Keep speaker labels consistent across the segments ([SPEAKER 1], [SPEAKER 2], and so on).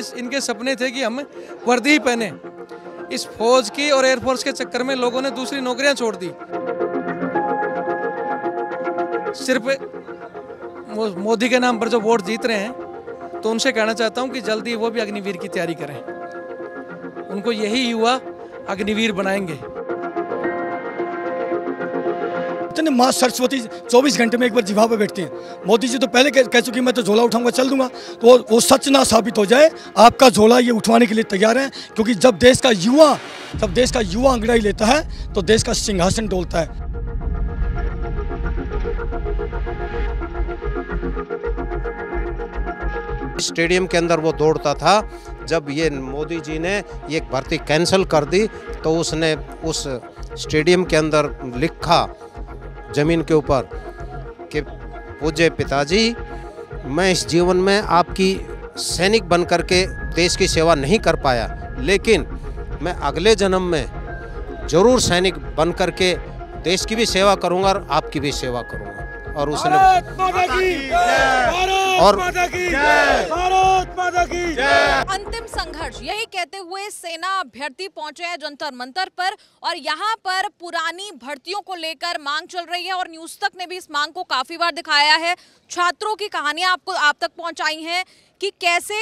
[SPEAKER 1] कि इनके सपने थे कि हम वर्दी पहने इस फौज की और एयरफोर्स के चक्कर में लोगों ने दूसरी नौकरियां छोड़ दी सिर्फ मोदी के नाम पर जो वोट जीत रहे हैं तो उनसे कहना चाहता हूं कि जल्दी वो भी अग्निवीर की तैयारी करें उनको यही युवा अग्निवीर बनाएंगे
[SPEAKER 2] पता नहीं माँ सरस्वती 24 घंटे में एक बार जीवा पर बैठती हैं मोदी जी तो पहले कह, कह चुकी मैं तो झोला उठाऊंगा चल दूंगा तो वो, वो सच ना साबित हो जाए आपका झोला ये उठवाने के लिए तैयार है क्योंकि जब देश का युवा जब देश का युवा अंगड़ाई लेता है तो देश का सिंहासन डोलता है
[SPEAKER 3] स्टेडियम के अंदर वो दौड़ता था जब ये मोदी जी ने ये भर्ती कैंसिल कर दी तो उसने उस स्टेडियम के अंदर लिखा ज़मीन के ऊपर कि पूज्य पिताजी मैं इस जीवन में आपकी सैनिक बन कर के देश की सेवा नहीं कर पाया लेकिन मैं अगले जन्म में ज़रूर सैनिक बन कर के देश की भी सेवा करूँगा और आपकी भी सेवा करूँगा और उसने
[SPEAKER 4] और अंतिम संघर्ष यही कहते हुए सेना अभ्यर्थी पहुंचे हैं जंतर मंतर पर और यहां पर पुरानी भर्तियों को लेकर मांग चल रही है और न्यूज तक ने भी इस मांग को काफी बार दिखाया है छात्रों की कहानियां आपको आप तक पहुंचाई हैं कि कैसे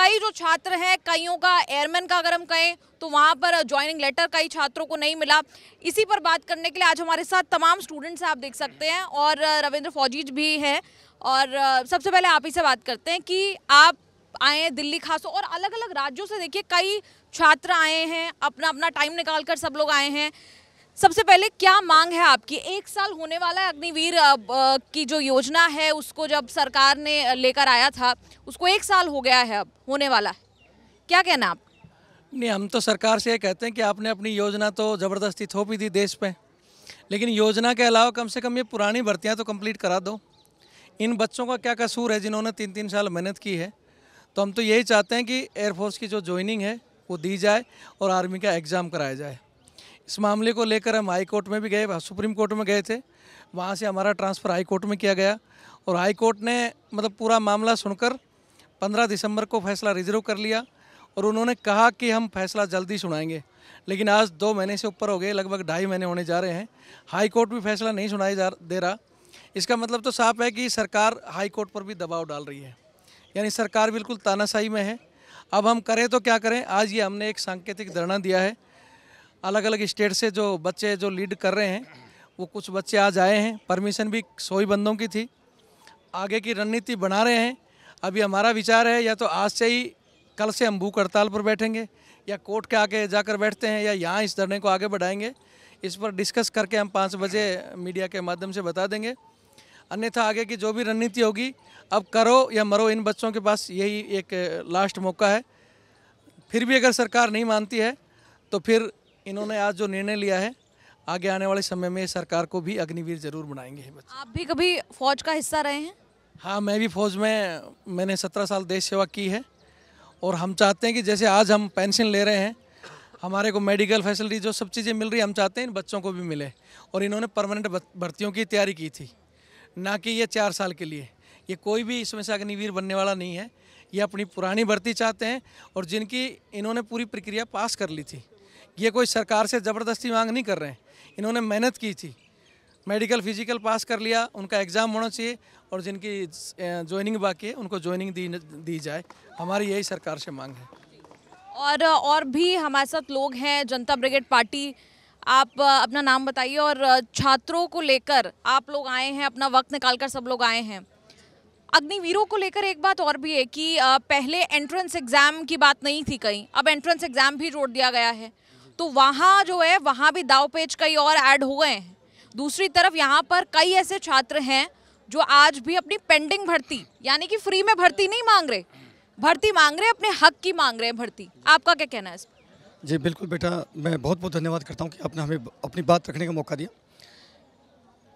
[SPEAKER 4] कई जो छात्र हैं कईयों का एयरमैन का अगर हम कहें तो वहाँ पर ज्वाइनिंग लेटर कई छात्रों को नहीं मिला इसी पर बात करने के लिए आज हमारे साथ तमाम स्टूडेंट्स आप देख सकते हैं और रविंद्र फौजीज भी हैं और सबसे पहले आप ही से बात करते हैं कि आप आए हैं दिल्ली खासो और अलग अलग राज्यों से देखिए कई छात्र आए हैं अपना अपना टाइम निकाल कर सब लोग आए हैं सबसे पहले क्या मांग है आपकी एक साल होने वाला है अग्निवीर की जो योजना है उसको जब सरकार ने लेकर आया था उसको एक साल हो गया है अब होने वाला है क्या कहना आप नहीं
[SPEAKER 1] हम तो सरकार से ये कहते हैं कि आपने अपनी योजना तो ज़बरदस्ती थोपी दी देश पे लेकिन योजना के अलावा कम से कम ये पुरानी भर्तियाँ तो कम्प्लीट करा दो इन बच्चों का क्या कसूर है जिन्होंने तीन तीन साल मेहनत की है तो हम तो यही चाहते हैं कि एयरफोर्स की जो ज्वाइनिंग है वो दी जाए और आर्मी का एग्ज़ाम कराया जाए इस मामले को लेकर हम हाई कोर्ट में भी गए सुप्रीम कोर्ट में गए थे वहाँ से हमारा ट्रांसफ़र हाई कोर्ट में किया गया और हाई कोर्ट ने मतलब पूरा मामला सुनकर 15 दिसंबर को फैसला रिजर्व कर लिया और उन्होंने कहा कि हम फैसला जल्दी सुनाएंगे लेकिन आज दो महीने से ऊपर हो गए लगभग ढाई महीने होने जा रहे हैं हाई कोर्ट भी फैसला नहीं सुनाई जा दे रहा इसका मतलब तो साफ है कि सरकार हाई कोर्ट पर भी दबाव डाल रही है यानी सरकार बिल्कुल तानाशाही में है अब हम करें तो क्या करें आज ये हमने एक सांकेतिक धरना दिया है अलग अलग स्टेट से जो बच्चे जो लीड कर रहे हैं वो कुछ बच्चे आज आए हैं परमिशन भी सोई बंदों की थी आगे की रणनीति बना रहे हैं अभी हमारा विचार है या तो आज से ही कल से हम भूख हड़ताल पर बैठेंगे या कोर्ट के आगे जाकर बैठते हैं या यहाँ इस धरने को आगे बढ़ाएंगे इस पर डिस्कस करके हम पाँच बजे मीडिया के माध्यम से बता देंगे अन्यथा आगे की जो भी रणनीति होगी अब करो या मरो इन बच्चों के पास यही एक लास्ट मौका है फिर भी अगर सरकार नहीं मानती है तो फिर इन्होंने आज जो निर्णय लिया है आगे आने वाले समय में सरकार को भी अग्निवीर जरूर बनाएंगे
[SPEAKER 4] आप भी कभी फौज का हिस्सा रहे हैं
[SPEAKER 1] हाँ मैं भी फौज में मैंने सत्रह साल देश सेवा की है और हम चाहते हैं कि जैसे आज हम पेंशन ले रहे हैं हमारे को मेडिकल फैसिलिटी जो सब चीज़ें मिल रही है हम चाहते हैं इन बच्चों को भी मिले और इन्होंने परमानेंट भर्तियों की तैयारी की थी ना कि ये चार साल के लिए ये कोई भी इसमें से अग्निवीर बनने वाला नहीं है ये अपनी पुरानी भर्ती चाहते हैं और जिनकी इन्होंने पूरी प्रक्रिया पास कर ली थी ये कोई सरकार से ज़बरदस्ती मांग नहीं कर रहे हैं इन्होंने मेहनत की थी मेडिकल फिजिकल पास कर लिया उनका एग्ज़ाम होना चाहिए और जिनकी ज्वाइनिंग बाकी है उनको ज्वाइनिंग दी दी जाए हमारी यही सरकार से मांग है
[SPEAKER 4] और और भी हमारे साथ लोग हैं जनता ब्रिगेड पार्टी आप अपना नाम बताइए और छात्रों को लेकर आप लोग आए हैं अपना वक्त निकाल कर सब लोग आए हैं अग्निवीरों को लेकर एक बात और भी है कि पहले एंट्रेंस एग्ज़ाम की बात नहीं थी कहीं अब एंट्रेंस एग्ज़ाम भी जोड़ दिया गया है तो वहाँ जो है वहाँ भी दाव पेज कई और ऐड हो गए हैं दूसरी तरफ यहाँ पर कई ऐसे छात्र हैं जो आज भी अपनी पेंडिंग भर्ती यानी कि फ्री में भर्ती नहीं मांग रहे भर्ती मांग रहे अपने हक की मांग रहे हैं भर्ती आपका क्या कहना है इस
[SPEAKER 2] जी बिल्कुल बेटा मैं बहुत बहुत धन्यवाद करता हूँ कि आपने हमें अपनी बात रखने का मौका दिया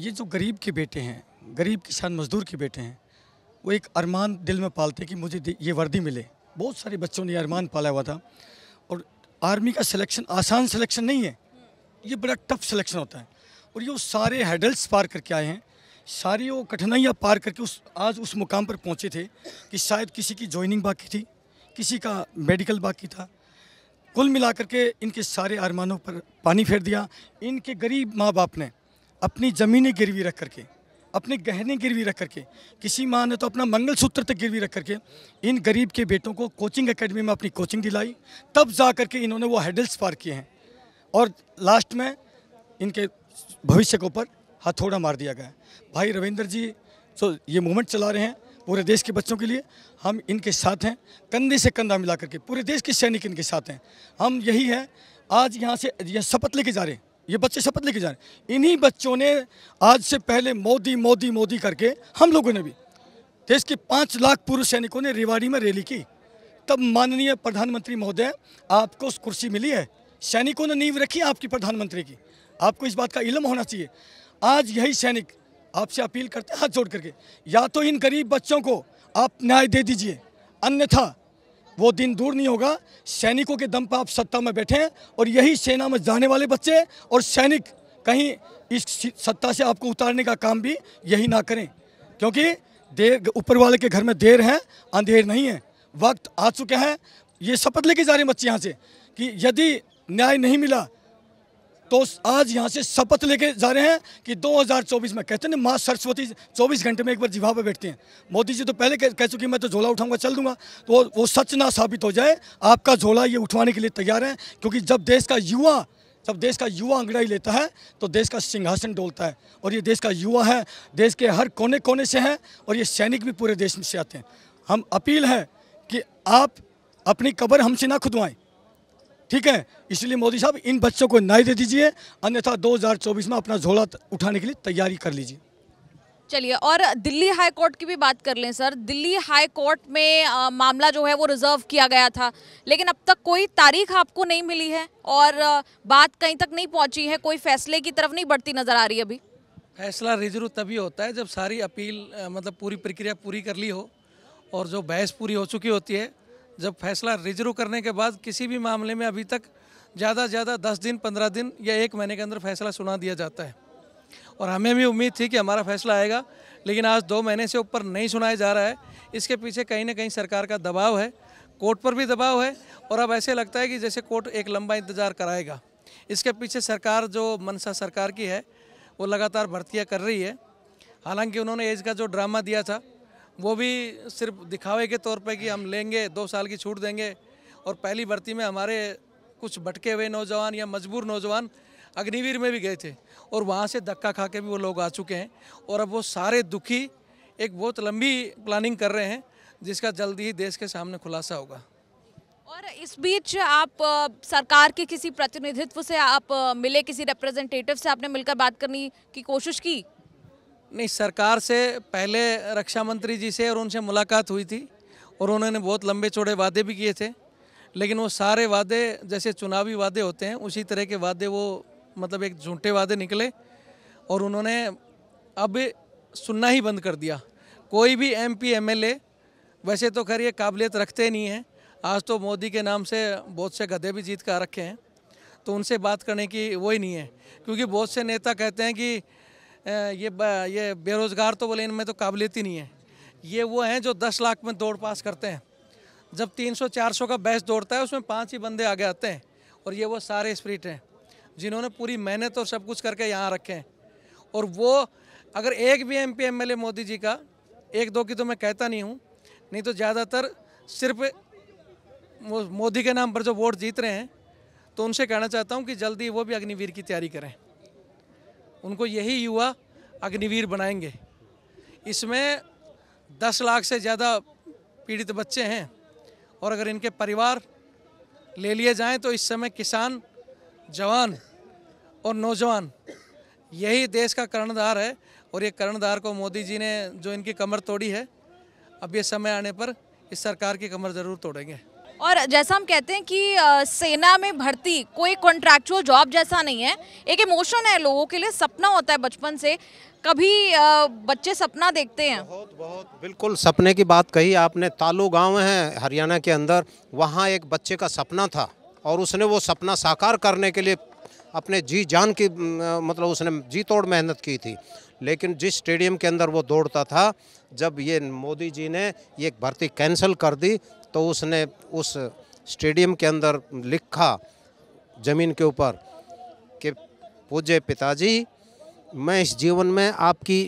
[SPEAKER 2] ये जो गरीब के बेटे हैं गरीब किसान मजदूर के बेटे हैं वो एक अरमान दिल में पालते कि मुझे ये वर्दी मिले बहुत सारे बच्चों ने अरमान पाला हुआ था आर्मी का सिलेक्शन आसान सिलेक्शन नहीं है ये बड़ा टफ सिलेक्शन होता है और ये वो सारे हेडल्स पार करके आए हैं सारी वो कठिनाइयाँ पार करके उस आज उस मुकाम पर पहुँचे थे कि शायद किसी की ज्वाइनिंग बाकी थी किसी का मेडिकल बाकी था कुल मिलाकर के इनके सारे अरमानों पर पानी फेर दिया इनके गरीब माँ बाप ने अपनी ज़मीनें गिरवी रख करके अपने गहने गिरवी रख करके किसी माँ ने तो अपना मंगलसूत्र तक गिरवी रख करके इन गरीब के बेटों को कोचिंग एकेडमी में अपनी कोचिंग दिलाई तब जा करके इन्होंने वो हेडल्स पार किए हैं और लास्ट में इनके भविष्य के ऊपर हथौड़ा मार दिया गया भाई रविंद्र जी सो ये मूवमेंट चला रहे हैं पूरे देश के बच्चों के लिए हम इनके साथ हैं कंधे से कंधा मिला करके पूरे देश के सैनिक इनके साथ हैं हम यही है आज यहाँ से यह शपथ लेके जा रहे हैं ये बच्चे शपथ लेके जा रहे हैं इन्हीं बच्चों ने आज से पहले मोदी मोदी मोदी करके हम लोगों ने भी देश के पाँच लाख पूर्व सैनिकों ने रेवाड़ी में रैली की तब माननीय प्रधानमंत्री महोदय आपको कुर्सी मिली है सैनिकों ने नींव रखी आपकी प्रधानमंत्री की आपको इस बात का इलम होना चाहिए आज यही सैनिक आपसे अपील करते हैं हाथ जोड़ करके या तो इन गरीब बच्चों को आप न्याय दे दीजिए अन्यथा वो दिन दूर नहीं होगा सैनिकों के दम पर आप सत्ता में बैठे हैं और यही सेना में जाने वाले बच्चे और सैनिक कहीं इस सत्ता से आपको उतारने का काम भी यही ना करें क्योंकि देर ऊपर वाले के घर में देर है अंधेर नहीं है वक्त आ चुके हैं ये शपथ लेके जा रहे हैं बच्चे यहाँ से कि यदि न्याय नहीं मिला तो आज यहाँ से शपथ लेके जा रहे हैं कि 2024 में कहते हैं माँ सरस्वती 24 घंटे में एक बार जिभा पर बैठती हैं मोदी जी तो पहले कह, कह चुकी मैं तो झोला उठाऊंगा चल दूंगा तो वो सच ना साबित हो जाए आपका झोला ये उठवाने के लिए तैयार है क्योंकि जब देश का युवा जब देश का युवा अंगड़ाई लेता है तो देश का सिंहासन डोलता है और ये देश का युवा है देश के हर कोने कोने से हैं और ये सैनिक भी पूरे देश में से आते हैं हम अपील है कि आप अपनी कबर हमसे ना खुदवाएं ठीक है इसलिए मोदी साहब इन बच्चों को न्याय दे दीजिए अन्यथा 2024 में अपना झोला उठाने के लिए तैयारी कर लीजिए
[SPEAKER 4] चलिए और दिल्ली हाई कोर्ट की भी बात कर लें सर दिल्ली हाई कोर्ट में आ, मामला जो है वो रिजर्व किया गया था लेकिन अब तक कोई तारीख आपको नहीं मिली है और आ, बात कहीं तक नहीं पहुंची है कोई फैसले की तरफ नहीं बढ़ती नज़र आ रही अभी
[SPEAKER 1] फैसला रिजर्व तभी होता है जब सारी अपील मतलब पूरी प्रक्रिया पूरी कर ली हो और जो बहस पूरी हो चुकी होती है जब फैसला रिजर्व करने के बाद किसी भी मामले में अभी तक ज़्यादा से ज़्यादा दस दिन पंद्रह दिन या एक महीने के अंदर फैसला सुना दिया जाता है और हमें भी उम्मीद थी कि हमारा फैसला आएगा लेकिन आज दो महीने से ऊपर नहीं सुनाया जा रहा है इसके पीछे कहीं ना कहीं सरकार का दबाव है कोर्ट पर भी दबाव है और अब ऐसे लगता है कि जैसे कोर्ट एक लंबा इंतज़ार कराएगा इसके पीछे सरकार जो मनसा सरकार की है वो लगातार भर्तियाँ कर रही है हालांकि उन्होंने एज का जो ड्रामा दिया था वो भी सिर्फ दिखावे के तौर पे कि हम लेंगे दो साल की छूट देंगे और पहली भर्ती में हमारे कुछ भटके हुए नौजवान या मजबूर नौजवान अग्निवीर में भी गए थे और वहाँ से धक्का खा के भी वो लोग आ चुके हैं और अब वो सारे दुखी एक बहुत लंबी प्लानिंग कर रहे हैं जिसका जल्दी ही देश के सामने खुलासा होगा
[SPEAKER 4] और इस बीच आप सरकार के किसी प्रतिनिधित्व से आप मिले किसी रिप्रेजेंटेटिव से आपने मिलकर बात करने की कोशिश की
[SPEAKER 1] नहीं सरकार से पहले रक्षा मंत्री जी से और उनसे मुलाकात हुई थी और उन्होंने बहुत लंबे चौड़े वादे भी किए थे लेकिन वो सारे वादे जैसे चुनावी वादे होते हैं उसी तरह के वादे वो मतलब एक झूठे वादे निकले और उन्होंने अब सुनना ही बंद कर दिया कोई भी M P M L A वैसे तो खैर ये काबिलियत रखते नहीं हैं आज तो मोदी के नाम से बहुत से गधे भी जीत कर रखे हैं तो उनसे बात करने की वो ही नहीं है क्योंकि बहुत से नेता कहते हैं कि ये ये बेरोज़गार तो बोले इनमें तो काबिलियत ही नहीं है ये वो हैं जो दस लाख में दौड़ पास करते हैं जब तीन सौ चार सौ का बैच दौड़ता है उसमें पाँच ही बंदे आगे आते हैं और ये वो सारे स्प्रिट हैं जिन्होंने पूरी मेहनत और सब कुछ करके यहाँ रखे हैं और वो अगर एक भी एम पी मोदी जी का एक दो की तो मैं कहता नहीं हूँ नहीं तो ज़्यादातर सिर्फ मोदी के नाम पर जो वोट जीत रहे हैं तो उनसे कहना चाहता हूँ कि जल्दी वो भी अग्निवीर की तैयारी करें उनको यही युवा अग्निवीर बनाएंगे इसमें दस लाख से ज़्यादा पीड़ित बच्चे हैं और अगर इनके परिवार ले लिए जाएं तो इस समय किसान जवान और नौजवान यही देश का कर्णधार है और ये कर्णधार को मोदी जी ने जो इनकी कमर तोड़ी है अब ये समय आने पर इस सरकार की कमर ज़रूर तोड़ेंगे
[SPEAKER 4] और जैसा हम कहते हैं कि सेना में भर्ती कोई कॉन्ट्रैक्चुअल जॉब जैसा नहीं है एक इमोशन है लोगों के लिए सपना होता है बचपन से कभी बच्चे सपना देखते हैं बहुत
[SPEAKER 3] बहुत बिल्कुल सपने की बात कही आपने तालू गांव है हरियाणा के अंदर वहाँ एक बच्चे का सपना था और उसने वो सपना साकार करने के लिए अपने जी जान की मतलब उसने जी तोड़ मेहनत की थी लेकिन जिस स्टेडियम के अंदर वो दौड़ता था जब ये मोदी जी ने ये भर्ती कैंसिल कर दी तो उसने उस स्टेडियम के अंदर लिखा ज़मीन के ऊपर कि पूज्य पिताजी मैं इस जीवन में आपकी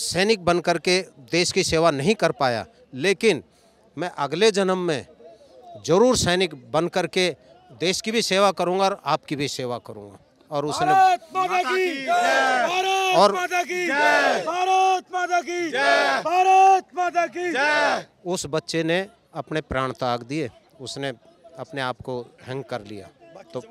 [SPEAKER 3] सैनिक बन कर के देश की सेवा नहीं कर पाया लेकिन मैं अगले जन्म में ज़रूर सैनिक बन कर के देश की भी सेवा करूंगा और आपकी भी सेवा करूंगा और उसने और
[SPEAKER 2] भारत माता की
[SPEAKER 3] उस बच्चे ने अपने प्राण त्याग दिए उसने अपने आप को हैंग कर लिया तो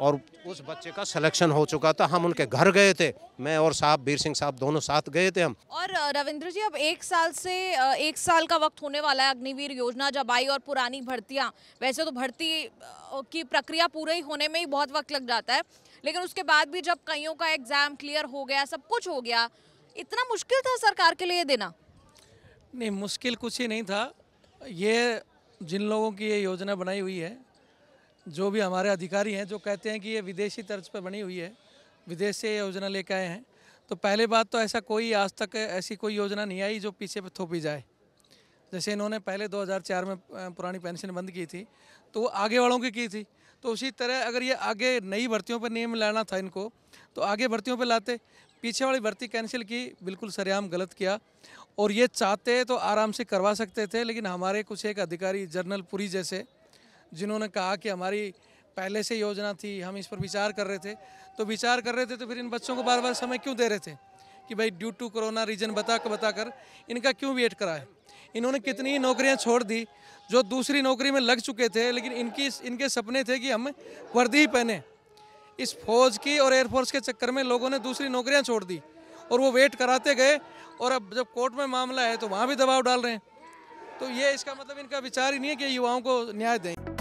[SPEAKER 3] और उस बच्चे का सिलेक्शन हो चुका था हम उनके घर गए थे मैं और साहब बीर सिंह साहब दोनों साथ गए थे हम
[SPEAKER 4] और रविंद्र जी अब एक साल से एक साल का वक्त होने वाला है अग्निवीर योजना जब आई और पुरानी भर्तियां वैसे तो भर्ती की प्रक्रिया पूरे ही होने में ही बहुत वक्त लग जाता है लेकिन उसके बाद भी जब कईयों का एग्ज़ाम क्लियर हो गया सब कुछ हो गया इतना मुश्किल था सरकार के लिए देना
[SPEAKER 1] नहीं मुश्किल कुछ ही नहीं था ये जिन लोगों की ये योजना बनाई हुई है जो भी हमारे अधिकारी हैं जो कहते हैं कि ये विदेशी तर्ज पर बनी हुई है विदेश से ये योजना लेकर आए हैं तो पहले बात तो ऐसा कोई आज तक ऐसी कोई योजना नहीं आई जो पीछे पर थोपी जाए जैसे इन्होंने पहले 2004 में पुरानी पेंशन बंद की थी तो वो आगे वालों की की थी तो उसी तरह अगर ये आगे नई भर्तियों पर नियम लाना था इनको तो आगे भर्तियों पर लाते पीछे वाली भर्ती कैंसिल की बिल्कुल सरेआम गलत किया और ये चाहते तो आराम से करवा सकते थे लेकिन हमारे कुछ एक अधिकारी जनरल पुरी जैसे जिन्होंने कहा कि हमारी पहले से योजना थी हम इस पर विचार कर रहे थे तो विचार कर रहे थे तो फिर इन बच्चों को बार बार समय क्यों दे रहे थे कि भाई ड्यू टू कोरोना रीजन बता कर बता कर इनका क्यों वेट कराए इन्होंने कितनी नौकरियां छोड़ दी जो दूसरी नौकरी में लग चुके थे लेकिन इनकी इनके सपने थे कि हम वर्दी ही पहने इस फौज की और एयरफोर्स के चक्कर में लोगों ने दूसरी नौकरियाँ छोड़ दी और वो वेट कराते गए और अब जब कोर्ट में मामला है तो वहाँ भी दबाव डाल रहे हैं तो ये इसका मतलब इनका विचार ही नहीं है कि युवाओं को न्याय दें